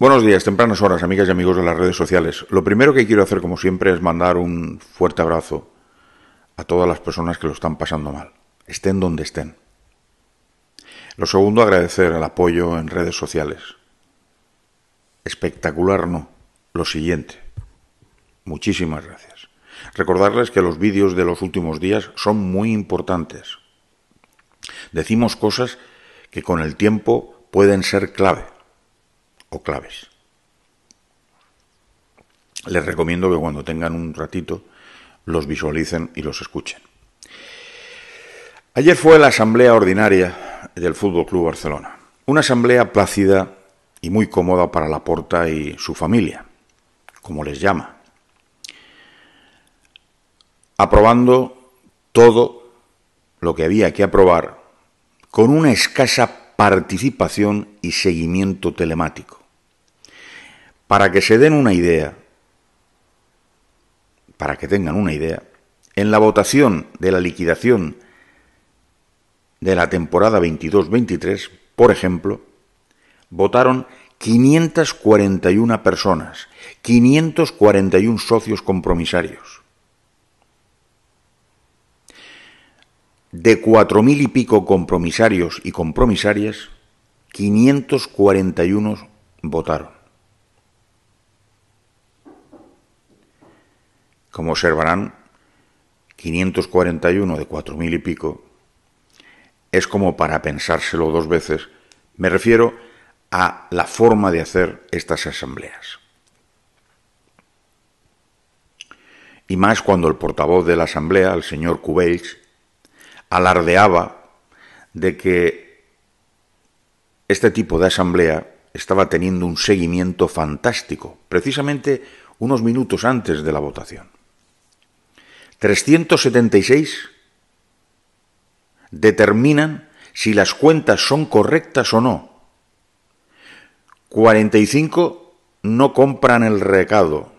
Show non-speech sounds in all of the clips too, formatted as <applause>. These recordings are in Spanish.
Buenos días, tempranas horas, amigas y amigos de las redes sociales. Lo primero que quiero hacer, como siempre, es mandar un fuerte abrazo a todas las personas que lo están pasando mal, estén donde estén. Lo segundo, agradecer el apoyo en redes sociales. Espectacular, no. Lo siguiente. Muchísimas gracias. Recordarles que los vídeos de los últimos días son muy importantes. Decimos cosas que con el tiempo pueden ser clave o claves. Les recomiendo que cuando tengan un ratito los visualicen y los escuchen. Ayer fue la asamblea ordinaria del Fútbol Club Barcelona. Una asamblea plácida y muy cómoda para Laporta y su familia, como les llama. Aprobando todo lo que había que aprobar con una escasa participación y seguimiento telemático. Para que se den una idea, para que tengan una idea, en la votación de la liquidación de la temporada 22-23, por ejemplo, votaron 541 personas, 541 socios compromisarios. De cuatro 4.000 y pico compromisarios y compromisarias, 541 votaron. Como observarán, 541 de 4.000 y pico es como para pensárselo dos veces. Me refiero a la forma de hacer estas asambleas. Y más cuando el portavoz de la asamblea, el señor Cubells, alardeaba de que este tipo de asamblea estaba teniendo un seguimiento fantástico, precisamente unos minutos antes de la votación. 376 determinan si las cuentas son correctas o no. 45 no compran el recado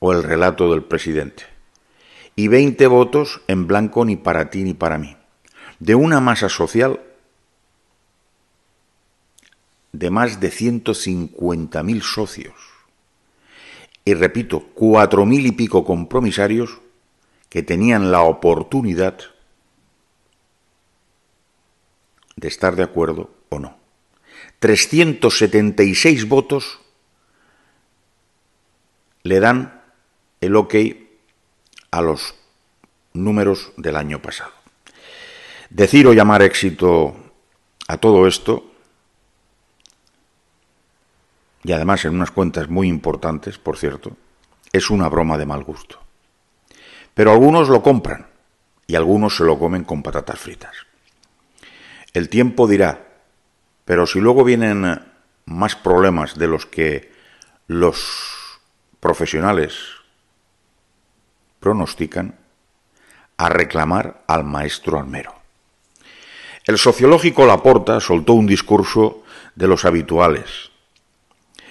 o el relato del presidente. Y 20 votos en blanco ni para ti ni para mí. De una masa social de más de 150.000 socios. Y repito, 4.000 y pico compromisarios que tenían la oportunidad de estar de acuerdo o no. 376 votos le dan el ok a los números del año pasado. Decir o llamar éxito a todo esto, y además en unas cuentas muy importantes, por cierto, es una broma de mal gusto. Pero algunos lo compran y algunos se lo comen con patatas fritas. El tiempo dirá, pero si luego vienen más problemas de los que los profesionales pronostican, a reclamar al maestro Almero. El sociológico Laporta soltó un discurso de los habituales,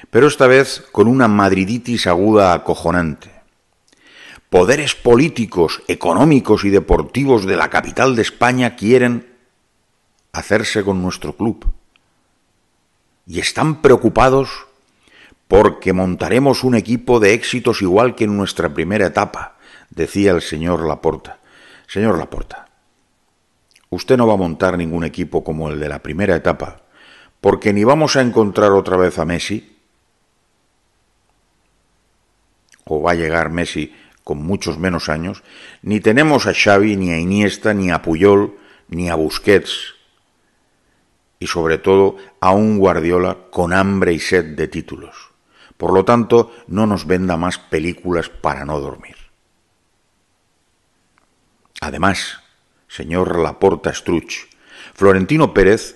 pero esta vez con una madriditis aguda acojonante poderes políticos, económicos y deportivos de la capital de España quieren hacerse con nuestro club. Y están preocupados porque montaremos un equipo de éxitos igual que en nuestra primera etapa, decía el señor Laporta. Señor Laporta, usted no va a montar ningún equipo como el de la primera etapa, porque ni vamos a encontrar otra vez a Messi, o va a llegar Messi con muchos menos años, ni tenemos a Xavi, ni a Iniesta, ni a Puyol, ni a Busquets, y sobre todo a un Guardiola con hambre y sed de títulos. Por lo tanto, no nos venda más películas para no dormir. Además, señor Laporta Struch, Florentino Pérez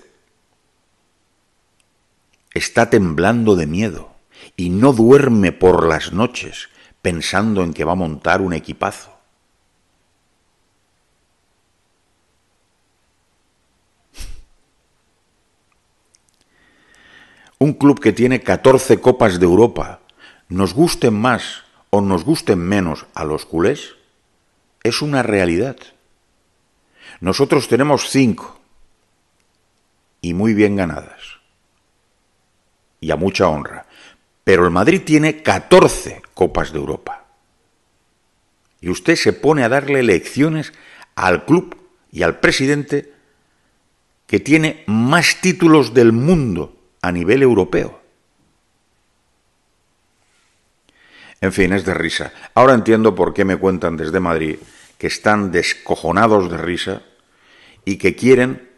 está temblando de miedo y no duerme por las noches pensando en que va a montar un equipazo. Un club que tiene 14 copas de Europa, nos gusten más o nos gusten menos a los culés, es una realidad. Nosotros tenemos cinco y muy bien ganadas y a mucha honra. Pero el Madrid tiene 14 Copas de Europa. Y usted se pone a darle lecciones al club y al presidente que tiene más títulos del mundo a nivel europeo. En fin, es de risa. Ahora entiendo por qué me cuentan desde Madrid que están descojonados de risa y que quieren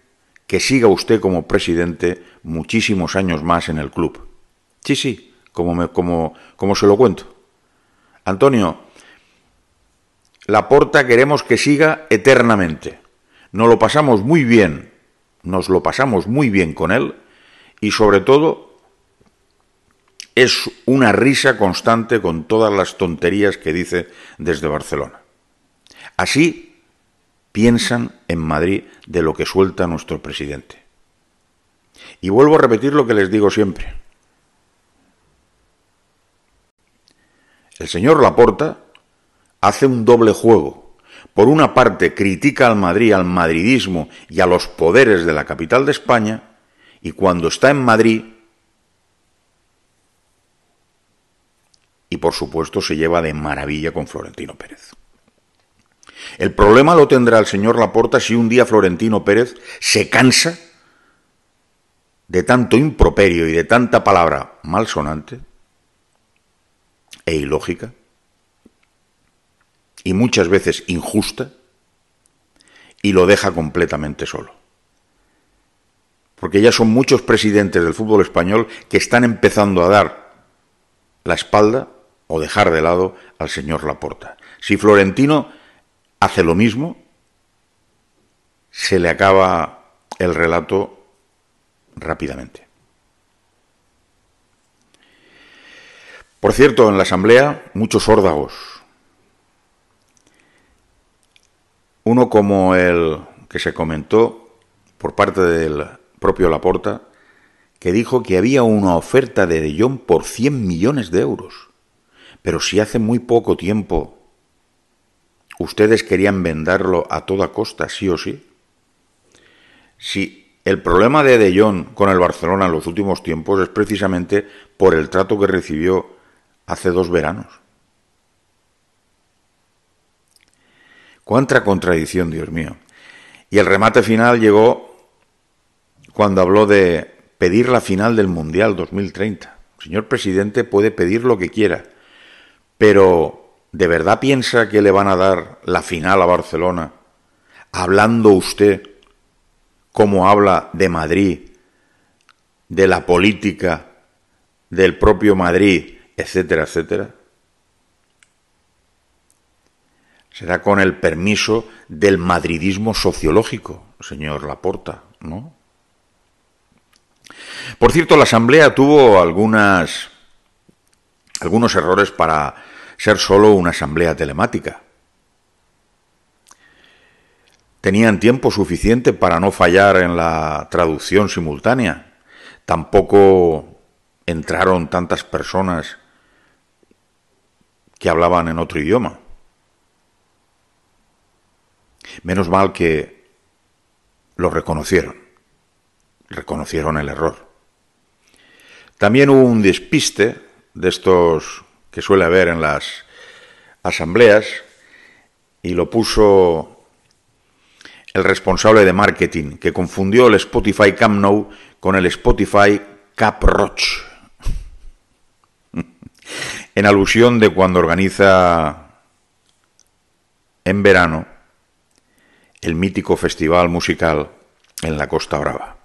que siga usted como presidente muchísimos años más en el club. Sí, sí, como, como, se lo cuento. Antonio, la porta queremos que siga eternamente. Nos lo pasamos muy bien, nos lo pasamos muy bien con él y sobre todo es una risa constante con todas las tonterías que dice desde Barcelona. Así piensan en Madrid de lo que suelta nuestro presidente. Y vuelvo a repetir lo que les digo siempre. El señor Laporta hace un doble juego. Por una parte, critica al Madrid, al madridismo y a los poderes de la capital de España, y cuando está en Madrid, y por supuesto se lleva de maravilla con Florentino Pérez. El problema lo tendrá el señor Laporta si un día Florentino Pérez se cansa de tanto improperio y de tanta palabra malsonante e ilógica y muchas veces injusta y lo deja completamente solo. Porque ya son muchos presidentes del fútbol español que están empezando a dar la espalda o dejar de lado al señor Laporta. Si Florentino hace lo mismo, se le acaba el relato rápidamente. Por cierto, en la asamblea muchos órdagos. Uno como el que se comentó por parte del propio Laporta, que dijo que había una oferta de De Jong por 100 millones de euros. Pero si hace muy poco tiempo ustedes querían venderlo a toda costa, sí o sí. Si el problema de De Jong con el Barcelona en los últimos tiempos es precisamente por el trato que recibió hace dos veranos. Cuánta contradicción, Dios mío. Y el remate final llegó cuando habló de pedir la final del Mundial 2030. El señor presidente puede pedir lo que quiera, pero ¿de verdad piensa que le van a dar la final a Barcelona hablando usted como habla de Madrid, de la política, del propio Madrid, etcétera, etcétera? Será con el permiso del madridismo sociológico, señor Laporta, ¿no? Por cierto, la Asamblea tuvo algunas, algunos errores para ser solo una Asamblea telemática. Tenían tiempo suficiente para no fallar en la traducción simultánea. Tampoco entraron tantas personas que hablaban en otro idioma. Menos mal que lo reconocieron, reconocieron el error. También hubo un despiste de estos que suele haber en las asambleas y lo puso el responsable de marketing, que confundió el Spotify Camp Nou con el Spotify Caproch. <laughs> en alusión de cuando organiza en verano el mítico festival musical en la Costa Brava.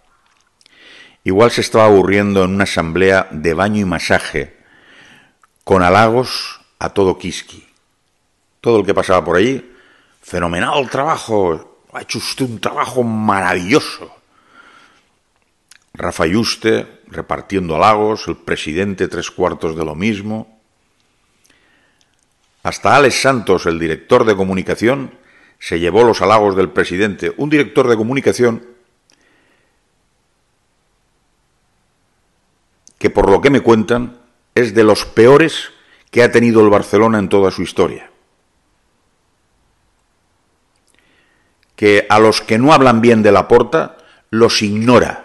Igual se estaba aburriendo en una asamblea de baño y masaje, con halagos a todo Kiski. Todo el que pasaba por ahí. fenomenal trabajo, ha hecho usted un trabajo maravilloso. Rafa Yuste repartiendo halagos, el presidente tres cuartos de lo mismo, hasta Alex Santos, el director de comunicación, se llevó los halagos del presidente. Un director de comunicación que, por lo que me cuentan, es de los peores que ha tenido el Barcelona en toda su historia. Que a los que no hablan bien de la porta los ignora.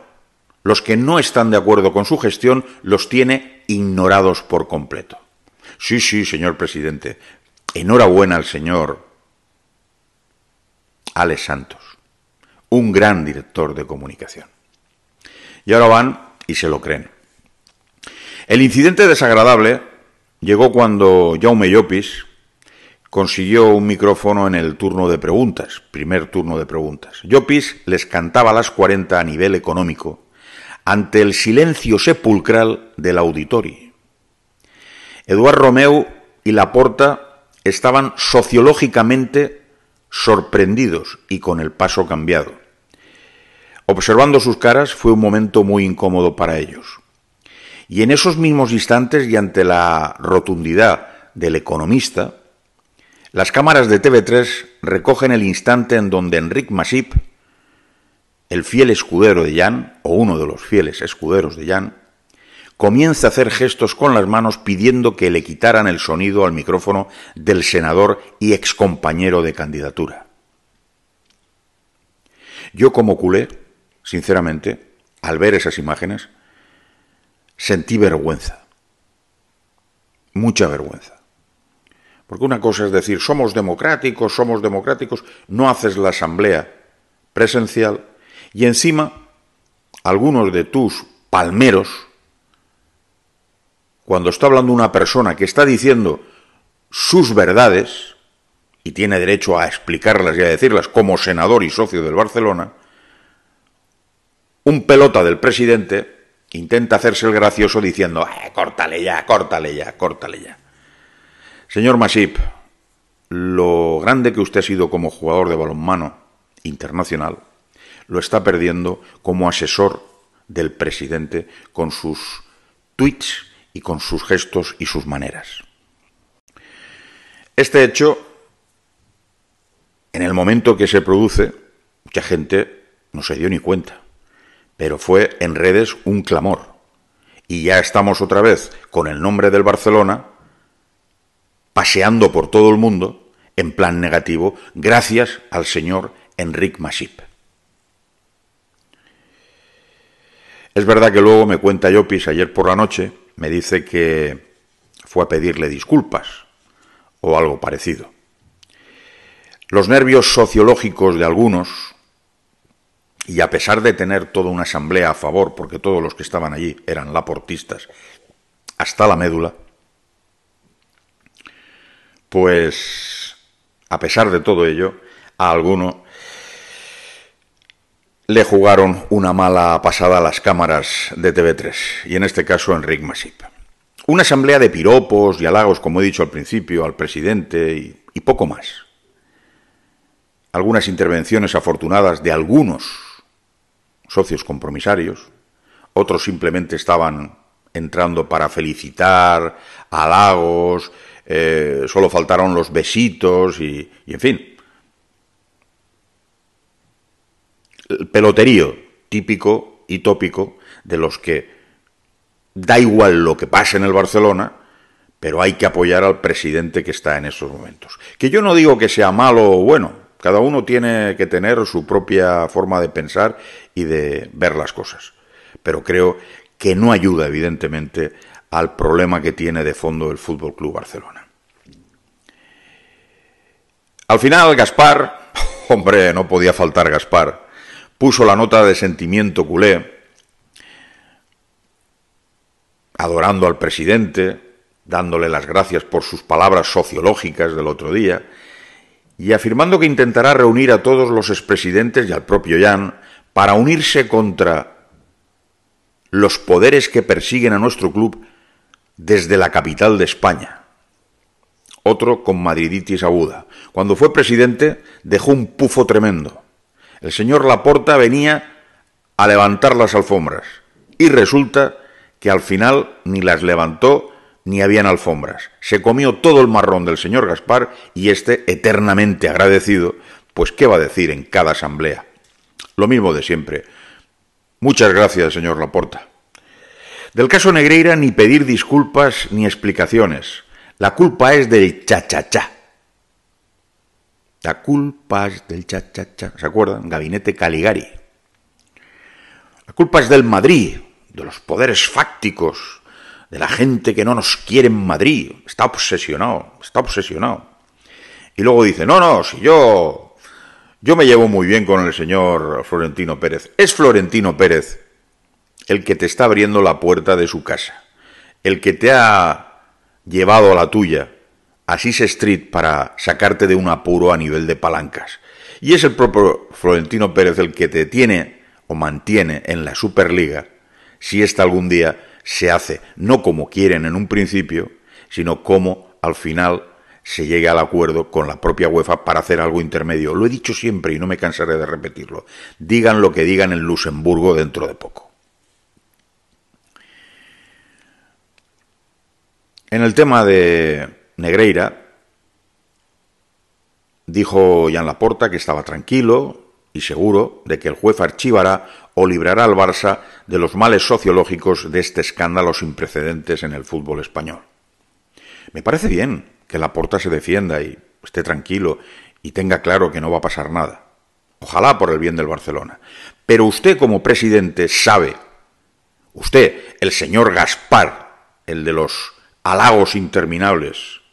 Los que no están de acuerdo con su gestión los tiene ignorados por completo. Sí, sí, señor presidente. Enhorabuena al señor Alex Santos, un gran director de comunicación. Y ahora van y se lo creen. El incidente desagradable llegó cuando Jaume Llopis consiguió un micrófono en el turno de preguntas, primer turno de preguntas. Llopis les cantaba las 40 a nivel económico ante el silencio sepulcral del auditorio Eduard Romeu y Laporta estaban sociológicamente sorprendidos y con el paso cambiado. Observando sus caras fue un momento muy incómodo para ellos. Y en esos mismos instantes y ante la rotundidad del economista, las cámaras de TV3 recogen el instante en donde Enric Masip, el fiel escudero de Jan, o uno de los fieles escuderos de Jan, comienza a hacer gestos con las manos pidiendo que le quitaran el sonido al micrófono del senador y excompañero de candidatura. Yo como culé, sinceramente, al ver esas imágenes, sentí vergüenza, mucha vergüenza. Porque una cosa es decir, somos democráticos, somos democráticos, no haces la asamblea presencial y encima algunos de tus palmeros cuando está hablando una persona que está diciendo sus verdades, y tiene derecho a explicarlas y a decirlas como senador y socio del Barcelona, un pelota del presidente intenta hacerse el gracioso diciendo, eh, córtale ya, córtale ya, córtale ya. Señor Masip, lo grande que usted ha sido como jugador de balonmano internacional, lo está perdiendo como asesor del presidente con sus tweets y con sus gestos y sus maneras. Este hecho, en el momento que se produce, mucha gente no se dio ni cuenta, pero fue en redes un clamor. Y ya estamos otra vez con el nombre del Barcelona paseando por todo el mundo en plan negativo gracias al señor Enric Masip. Es verdad que luego me cuenta Llopis ayer por la noche me dice que fue a pedirle disculpas o algo parecido. Los nervios sociológicos de algunos, y a pesar de tener toda una asamblea a favor, porque todos los que estaban allí eran laportistas, hasta la médula, pues a pesar de todo ello, a alguno le jugaron una mala pasada a las cámaras de TV3, y en este caso en Enric Masip. Una asamblea de piropos y halagos, como he dicho al principio, al presidente y, poco más. Algunas intervenciones afortunadas de algunos socios compromisarios, otros simplemente estaban entrando para felicitar, halagos, eh, solo faltaron los besitos y, y en fin, el peloterío típico y tópico de los que da igual lo que pase en el Barcelona, pero hay que apoyar al presidente que está en estos momentos. Que yo no digo que sea malo o bueno, cada uno tiene que tener su propia forma de pensar y de ver las cosas, pero creo que no ayuda evidentemente al problema que tiene de fondo el Fútbol Club Barcelona. Al final Gaspar, <laughs> hombre, no podía faltar Gaspar, puso la nota de sentimiento culé, adorando al presidente, dándole las gracias por sus palabras sociológicas del otro día, y afirmando que intentará reunir a todos los expresidentes y al propio Jan para unirse contra los poderes que persiguen a nuestro club desde la capital de España. Otro con madriditis aguda. Cuando fue presidente dejó un pufo tremendo. El señor Laporta venía a levantar las alfombras y resulta que al final ni las levantó ni habían alfombras. Se comió todo el marrón del señor Gaspar y este, eternamente agradecido, pues qué va a decir en cada asamblea. Lo mismo de siempre. Muchas gracias, señor Laporta. Del caso Negreira ni pedir disculpas ni explicaciones. La culpa es del cha-cha-cha. La culpa es del cha, cha, cha. ¿Se acuerdan? Gabinete Caligari. La culpa es del Madrid, de los poderes fácticos, de la gente que no nos quiere en Madrid. Está obsesionado, está obsesionado. Y luego dice, no, no, si yo... Yo me llevo muy bien con el señor Florentino Pérez. Es Florentino Pérez el que te está abriendo la puerta de su casa, el que te ha llevado a la tuya, se Street para sacarte de un apuro a nivel de palancas. Y es el propio Florentino Pérez el que te tiene o mantiene en la Superliga si esta algún día se hace, no como quieren en un principio, sino como al final se llegue al acuerdo con la propia UEFA para hacer algo intermedio. Lo he dicho siempre y no me cansaré de repetirlo. Digan lo que digan en Luxemburgo dentro de poco. En el tema de Negreira, dijo Jan Laporta que estaba tranquilo y seguro de que el juez archivará o librará al Barça de los males sociológicos de este escándalo sin precedentes en el fútbol español. Me parece bien que Laporta se defienda y esté tranquilo y tenga claro que no va a pasar nada. Ojalá por el bien del Barcelona. Pero usted como presidente sabe, usted, el señor Gaspar, el de los halagos interminables,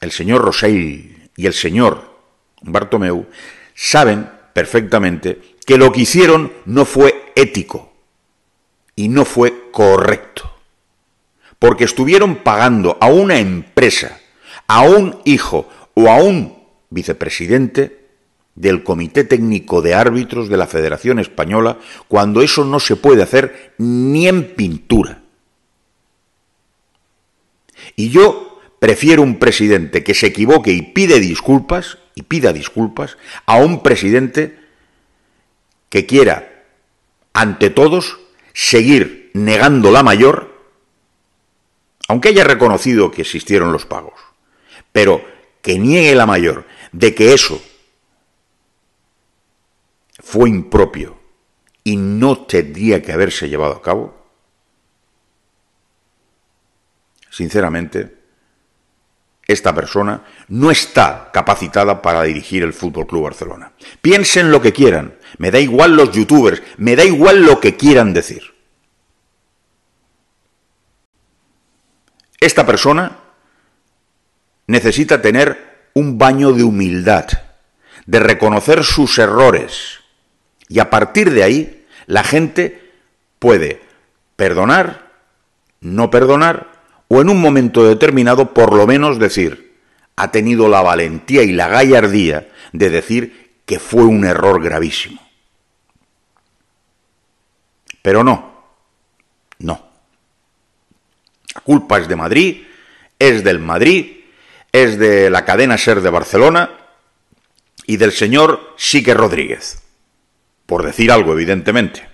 el señor Rosell y el señor Bartomeu saben perfectamente que lo que hicieron no fue ético y no fue correcto. Porque estuvieron pagando a una empresa, a un hijo o a un vicepresidente del Comité Técnico de Árbitros de la Federación Española cuando eso no se puede hacer ni en pintura. Y yo prefiero un presidente que se equivoque y pide disculpas, y pida disculpas, a un presidente que quiera, ante todos, seguir negando la mayor, aunque haya reconocido que existieron los pagos, pero que niegue la mayor de que eso fue impropio y no tendría que haberse llevado a cabo, sinceramente, esta persona no está capacitada para dirigir el Fútbol Club Barcelona. Piensen lo que quieran, me da igual los youtubers, me da igual lo que quieran decir. Esta persona necesita tener un baño de humildad, de reconocer sus errores. Y a partir de ahí, la gente puede perdonar, no perdonar, o en un momento determinado por lo menos decir, ha tenido la valentía y la gallardía de decir que fue un error gravísimo. Pero no, no. La culpa es de Madrid, es del Madrid, es de la cadena SER de Barcelona y del señor Sique Rodríguez. Por decir algo, evidentemente.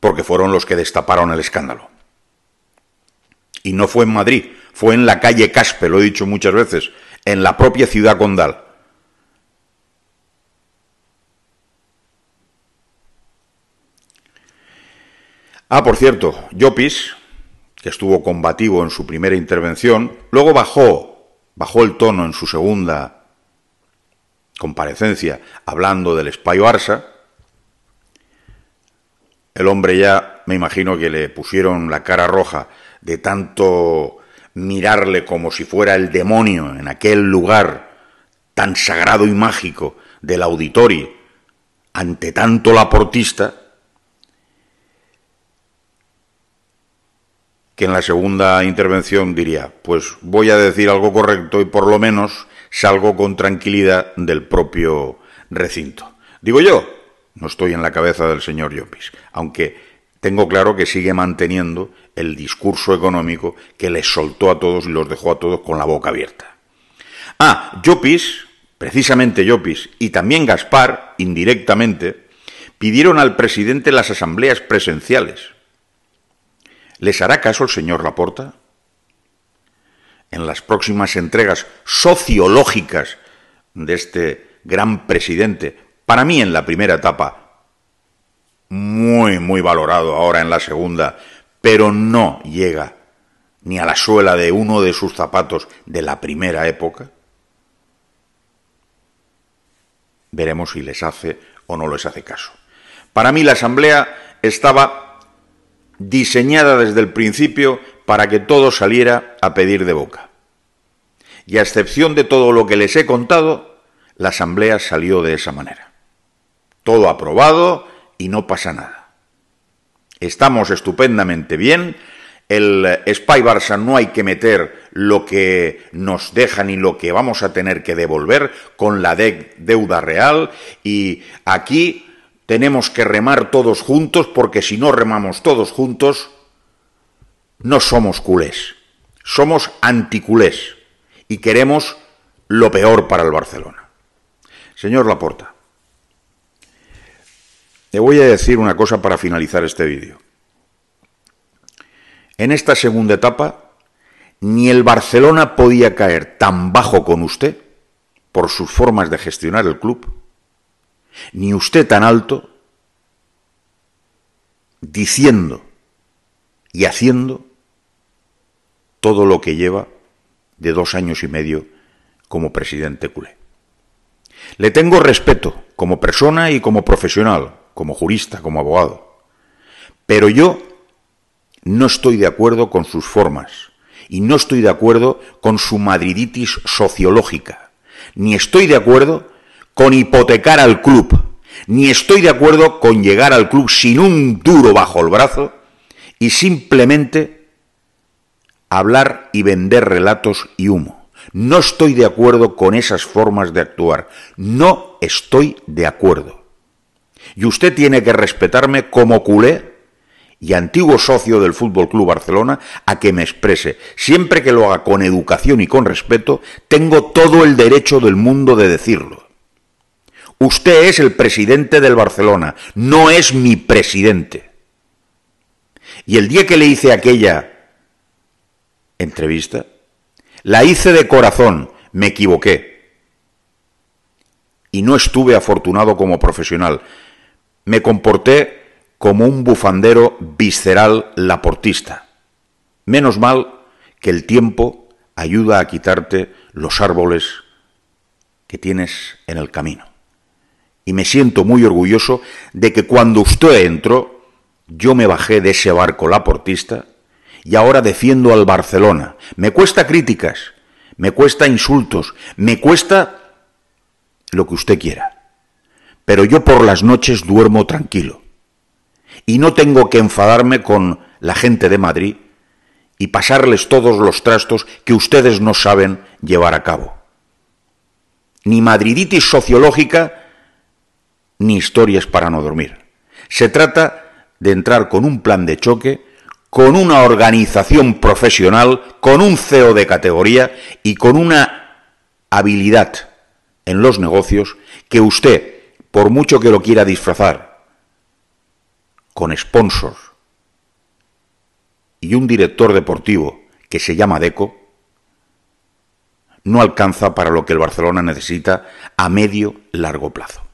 Porque fueron los que destaparon el escándalo. Y no fue en Madrid, fue en la calle Caspe, lo he dicho muchas veces, en la propia ciudad condal. Ah, por cierto, Llopis, que estuvo combativo en su primera intervención, luego bajó, bajó el tono en su segunda comparecencia, hablando del Espayo Arsa. El hombre ya, me imagino que le pusieron la cara roja de tanto mirarle como si fuera el demonio en aquel lugar tan sagrado y mágico del auditorio, ante tanto laportista, que en la segunda intervención diría, pues voy a decir algo correcto y por lo menos salgo con tranquilidad del propio recinto. Digo yo, no estoy en la cabeza del señor Llopis, aunque tengo claro que sigue manteniendo el discurso económico que les soltó a todos y los dejó a todos con la boca abierta. Ah, Llopis, precisamente Llopis, y también Gaspar, indirectamente, pidieron al presidente las asambleas presenciales. ¿Les hará caso el señor Laporta? En las próximas entregas sociológicas de este gran presidente, para mí en la primera etapa, muy, muy valorado ahora en la segunda pero no llega ni a la suela de uno de sus zapatos de la primera época? Veremos si les hace o no les hace caso. Para mí la Asamblea estaba diseñada desde el principio para que todo saliera a pedir de boca. Y a excepción de todo lo que les he contado, la Asamblea salió de esa manera. Todo aprobado y no pasa nada estamos estupendamente bien. El Spy Barça no hay que meter lo que nos deja ni lo que vamos a tener que devolver con la deuda real. Y aquí tenemos que remar todos juntos porque si no remamos todos juntos, no somos culés. Somos anticulés y queremos lo peor para el Barcelona. Señor Laporta, le voy a decir una cosa para finalizar este vídeo. En esta segunda etapa, ni el Barcelona podía caer tan bajo con usted, por sus formas de gestionar el club, ni usted tan alto, diciendo y haciendo todo lo que lleva de dos años y medio como presidente culé. Le tengo respeto como persona y como profesional, como jurista, como abogado. Pero yo no estoy de acuerdo con sus formas y no estoy de acuerdo con su madriditis sociológica, ni estoy de acuerdo con hipotecar al club, ni estoy de acuerdo con llegar al club sin un duro bajo el brazo y simplemente hablar y vender relatos y humo. No estoy de acuerdo con esas formas de actuar, no estoy de acuerdo. Y usted tiene que respetarme como culé y antiguo socio del Fútbol Club Barcelona a que me exprese. Siempre que lo haga con educación y con respeto, tengo todo el derecho del mundo de decirlo. Usted es el presidente del Barcelona, no es mi presidente. Y el día que le hice aquella entrevista, la hice de corazón, me equivoqué. Y no estuve afortunado como profesional. Me comporté como un bufandero visceral laportista. Menos mal que el tiempo ayuda a quitarte los árboles que tienes en el camino. Y me siento muy orgulloso de que cuando usted entró, yo me bajé de ese barco laportista y ahora defiendo al Barcelona. Me cuesta críticas, me cuesta insultos, me cuesta lo que usted quiera pero yo por las noches duermo tranquilo. Y no tengo que enfadarme con la gente de Madrid y pasarles todos los trastos que ustedes no saben llevar a cabo. Ni madriditis sociológica, ni historias para no dormir. Se trata de entrar con un plan de choque, con una organización profesional, con un CEO de categoría y con una habilidad en los negocios que usted por mucho que lo quiera disfrazar, con sponsors y un director deportivo que se llama Deco, no alcanza para lo que el Barcelona necesita a medio largo plazo.